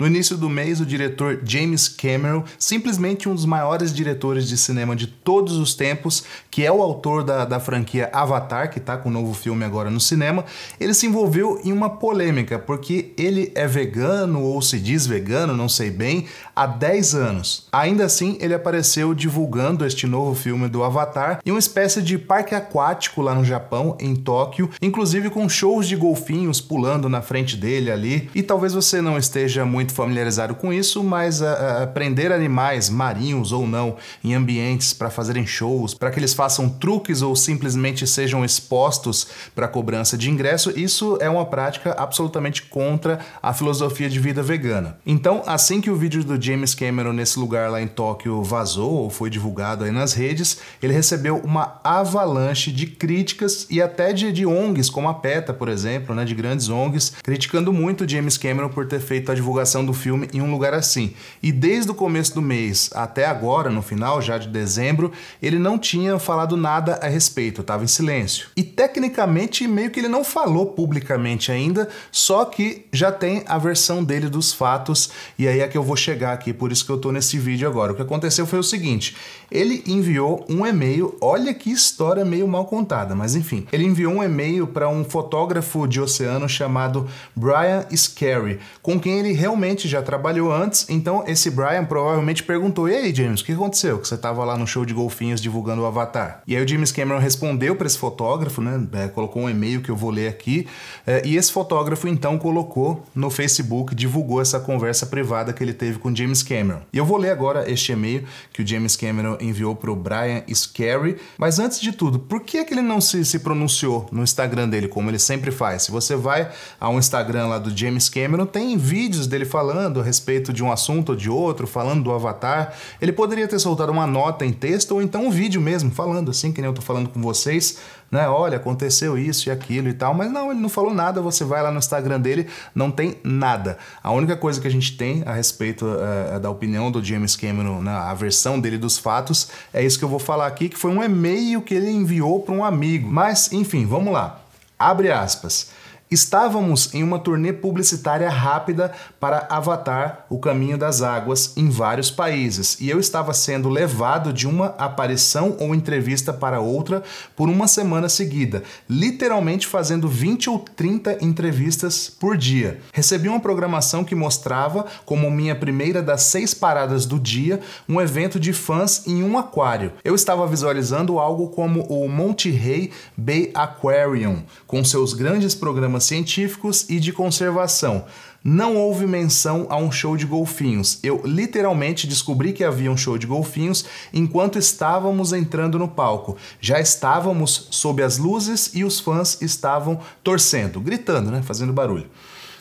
No início do mês, o diretor James Cameron, simplesmente um dos maiores diretores de cinema de todos os tempos, que é o autor da, da franquia Avatar, que está com o um novo filme agora no cinema, ele se envolveu em uma polêmica, porque ele é vegano ou se diz vegano, não sei bem, há 10 anos. Ainda assim, ele apareceu divulgando este novo filme do Avatar em uma espécie de parque aquático lá no Japão, em Tóquio, inclusive com shows de golfinhos pulando na frente dele ali, e talvez você não esteja muito muito familiarizado com isso, mas a, ah, a ah, prender animais, marinhos ou não, em ambientes para fazerem shows, para que eles façam truques ou simplesmente sejam expostos para cobrança de ingresso, isso é uma prática absolutamente contra a filosofia de vida vegana. Então, assim que o vídeo do James Cameron nesse lugar lá em Tóquio vazou ou foi divulgado aí nas redes, ele recebeu uma avalanche de críticas e até de, de ONGs, como a PETA, por exemplo, né, de grandes ONGs, criticando muito James Cameron por ter feito a divulgação do filme em um lugar assim. E desde o começo do mês até agora, no final já de dezembro, ele não tinha falado nada a respeito, estava em silêncio. E tecnicamente, meio que ele não falou publicamente ainda, só que já tem a versão dele dos fatos, e aí é que eu vou chegar aqui, por isso que eu tô nesse vídeo agora. O que aconteceu foi o seguinte: ele enviou um e-mail, olha que história meio mal contada, mas enfim. Ele enviou um e-mail para um fotógrafo de oceano chamado Brian Scarry, com quem ele realmente provavelmente já trabalhou antes, então esse Brian provavelmente perguntou: E aí, James, o que aconteceu? Que você tava lá no show de golfinhos divulgando o Avatar. E aí o James Cameron respondeu para esse fotógrafo, né? É, colocou um e-mail que eu vou ler aqui. É, e esse fotógrafo então colocou no Facebook, divulgou essa conversa privada que ele teve com James Cameron. E eu vou ler agora este e-mail que o James Cameron enviou pro Brian Scary. Mas antes de tudo, por que, é que ele não se, se pronunciou no Instagram dele, como ele sempre faz? Se você vai ao Instagram lá do James Cameron, tem vídeos dele falando falando a respeito de um assunto ou de outro, falando do Avatar. Ele poderia ter soltado uma nota em texto ou então um vídeo mesmo, falando assim, que nem eu tô falando com vocês, né? Olha, aconteceu isso e aquilo e tal, mas não, ele não falou nada. Você vai lá no Instagram dele, não tem nada. A única coisa que a gente tem a respeito uh, da opinião do James Cameron, né, a versão dele dos fatos, é isso que eu vou falar aqui, que foi um e-mail que ele enviou para um amigo. Mas, enfim, vamos lá. Abre aspas. Estávamos em uma turnê publicitária rápida para Avatar: O Caminho das Águas em vários países, e eu estava sendo levado de uma aparição ou entrevista para outra por uma semana seguida, literalmente fazendo 20 ou 30 entrevistas por dia. Recebi uma programação que mostrava, como minha primeira das seis paradas do dia, um evento de fãs em um aquário. Eu estava visualizando algo como o Monte Rey Bay Aquarium, com seus grandes programas programas científicos e de conservação. Não houve menção a um show de golfinhos. Eu literalmente descobri que havia um show de golfinhos enquanto estávamos entrando no palco. Já estávamos sob as luzes e os fãs estavam torcendo, gritando, né, fazendo barulho.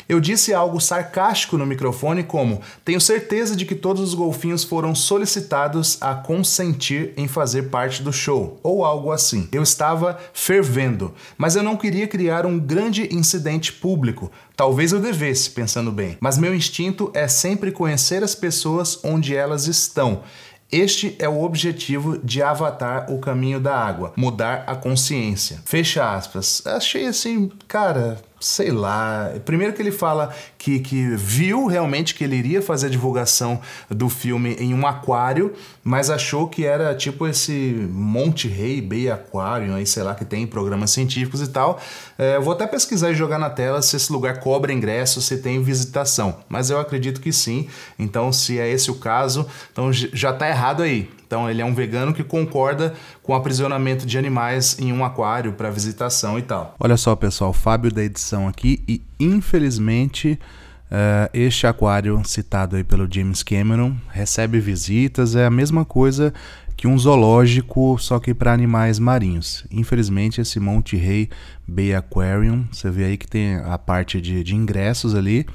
Eu disse algo sarcástico no microfone como: "Tenho certeza de que todos os golfinhos foram solicitados a consentir em fazer parte do show" ou algo assim. Eu estava fervendo, mas eu não queria criar um grande incidente público. Talvez eu devesse, pensando bem, mas meu instinto é sempre conhecer as pessoas onde elas estão. Este é o objetivo de Avatar O Caminho da Água, mudar a consciência. Fecha aspas. Achei assim, cara, sei lá. Primeiro que ele fala que, que viu realmente que ele iria fazer a divulgação do filme em um aquário, mas achou que era tipo esse Monte Rei Bay Aquário aí sei lá, que tem programas científicos e tal. É, vou até pesquisar e jogar na tela se esse lugar cobra ingresso, se tem visitação. Mas eu acredito que sim. Então, se é esse o caso, então já tá errado aí. Então ele é um vegano que concorda com o aprisionamento de animais em um aquário para visitação e tal. Olha só, pessoal, Fábio da edição aqui e infelizmente Uh, este aquário citado aí pelo James Cameron recebe visitas, é a mesma coisa que um zoológico, só que para animais marinhos. Infelizmente, esse Monte Rei Bay Aquarium, você vê aí que tem a parte de, de ingressos ali,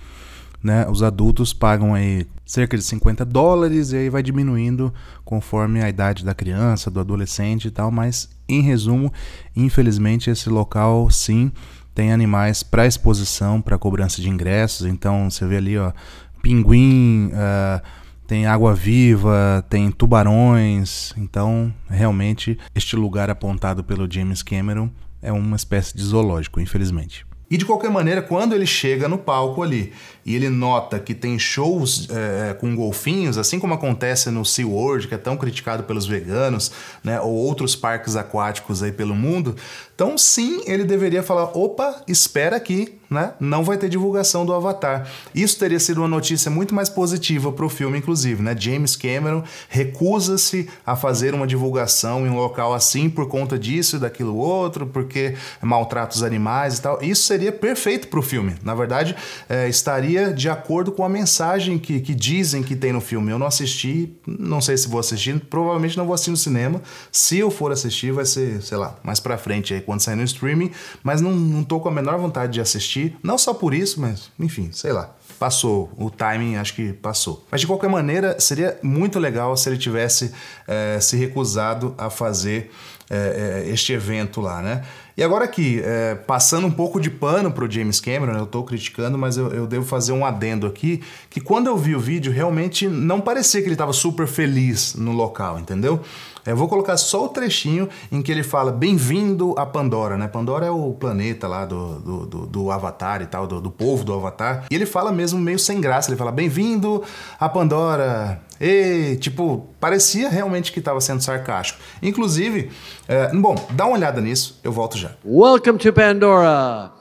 né? Os adultos pagam aí cerca de 50 dólares e aí vai diminuindo conforme a idade da criança, do adolescente e tal, mas em resumo, infelizmente esse local sim tem animais para exposição, para cobrança de ingressos, então você vê ali, ó, pinguim, uh, tem água viva, tem tubarões, então realmente este lugar apontado pelo James Cameron é uma espécie de zoológico, infelizmente. E de qualquer maneira, quando ele chega no palco ali e ele nota que tem shows é, com golfinhos, assim como acontece no SeaWorld, que é tão criticado pelos veganos, né, ou outros parques aquáticos aí pelo mundo, então sim, ele deveria falar: opa, espera aqui, né? Não vai ter divulgação do Avatar. Isso teria sido uma notícia muito mais positiva para o filme, inclusive, né? James Cameron recusa-se a fazer uma divulgação em um local assim por conta disso e daquilo outro, porque maltrata os animais e tal. Isso seria seria perfeito para o filme. Na verdade, é, estaria de acordo com a mensagem que, que dizem que tem no filme. Eu não assisti, não sei se vou assistir, provavelmente não vou assistir no cinema. Se eu for assistir, vai ser, sei lá, mais pra frente aí, quando sair no streaming. Mas não, não tô com a menor vontade de assistir. Não só por isso, mas enfim, sei lá passou. O timing acho que passou. Mas de qualquer maneira, seria muito legal se ele tivesse é, se recusado a fazer é, é, este evento lá, né? E agora aqui, é, passando um pouco de pano para o James Cameron, eu estou criticando, mas eu, eu, devo fazer um adendo aqui, que quando eu vi o vídeo, realmente não parecia que ele estava super feliz no local, entendeu? Eu é, vou colocar só o trechinho em que ele fala bem-vindo a Pandora, né? Pandora é o planeta lá do, do, do, do Avatar e tal, do, do povo do Avatar. E ele fala mesmo meio sem graça, ele fala bem-vindo a Pandora, e, tipo, parecia realmente que estava sendo sarcástico. Inclusive, é, bom, dá uma olhada nisso, eu volto já. Welcome to Pandora!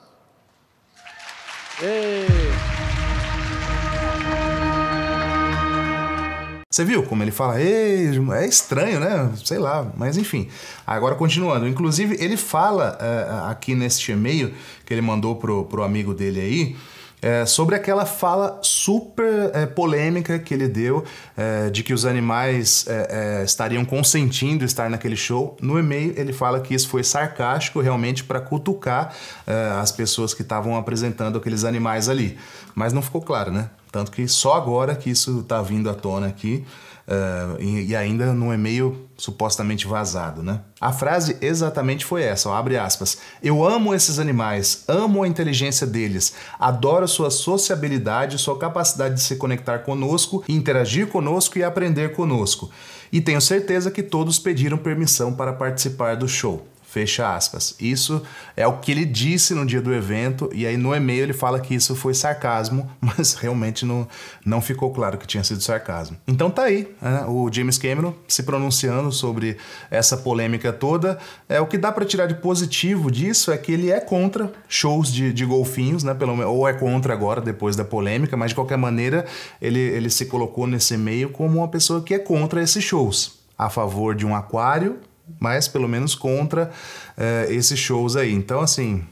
Você viu como ele fala? é estranho, né? Sei lá, mas enfim. Agora continuando. Inclusive, ele fala uh, aqui neste e-mail que ele mandou pro, pro amigo dele aí é, sobre aquela fala super é, polêmica que ele deu é, de que os animais é, é, estariam consentindo estar naquele show. No e-mail ele fala que isso foi sarcástico realmente para cutucar é, as pessoas que estavam apresentando aqueles animais ali. Mas não ficou claro, né? Tanto que só agora que isso está vindo à tona aqui uh, e, e, ainda num e-mail supostamente vazado, né? A frase exatamente foi essa, ó, abre aspas. Eu amo esses animais, amo a inteligência deles, adoro sua sociabilidade, sua capacidade de se conectar conosco, interagir conosco e aprender conosco. E tenho certeza que todos pediram permissão para participar do show. Fecha aspas. Isso é o que ele disse no dia do evento, e aí no e-mail ele fala que isso foi sarcasmo, mas realmente não, não ficou claro que tinha sido sarcasmo. Então tá aí, né? o James Cameron se pronunciando sobre essa polêmica toda. É, o que dá para tirar de positivo disso é que ele é contra shows de, de golfinhos, né? Pelo, ou é contra agora, depois da polêmica, mas de qualquer maneira ele, ele se colocou nesse e-mail como uma pessoa que é contra esses shows. A favor de um aquário mas pelo menos contra é, esses shows aí. Então, assim,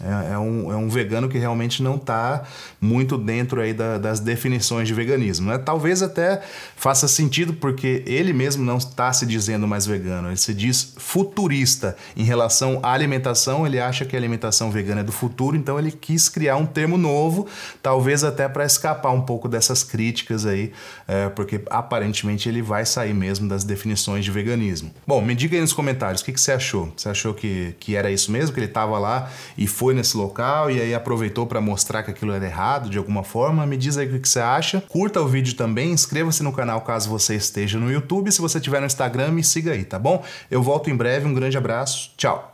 é, é, um, é um vegano que realmente não está muito dentro aí da, das definições de veganismo. Né? Talvez até faça sentido porque ele mesmo não está se dizendo mais vegano, ele se diz futurista em relação à alimentação. Ele acha que a alimentação vegana é do futuro, então ele quis criar um termo novo, talvez até para escapar um pouco dessas críticas aí, é, porque aparentemente ele vai sair mesmo das definições de veganismo. Bom, me diga aí nos comentários o que, que você achou. Você achou que, que era isso mesmo, que ele estava lá e foi foi nesse local e aí aproveitou para mostrar que aquilo era errado de alguma forma, me diz aí o que você acha. Curta o vídeo também, inscreva-se no canal caso você esteja no YouTube. Se você estiver no Instagram, me siga aí, tá bom? Eu volto em breve, um grande abraço, tchau!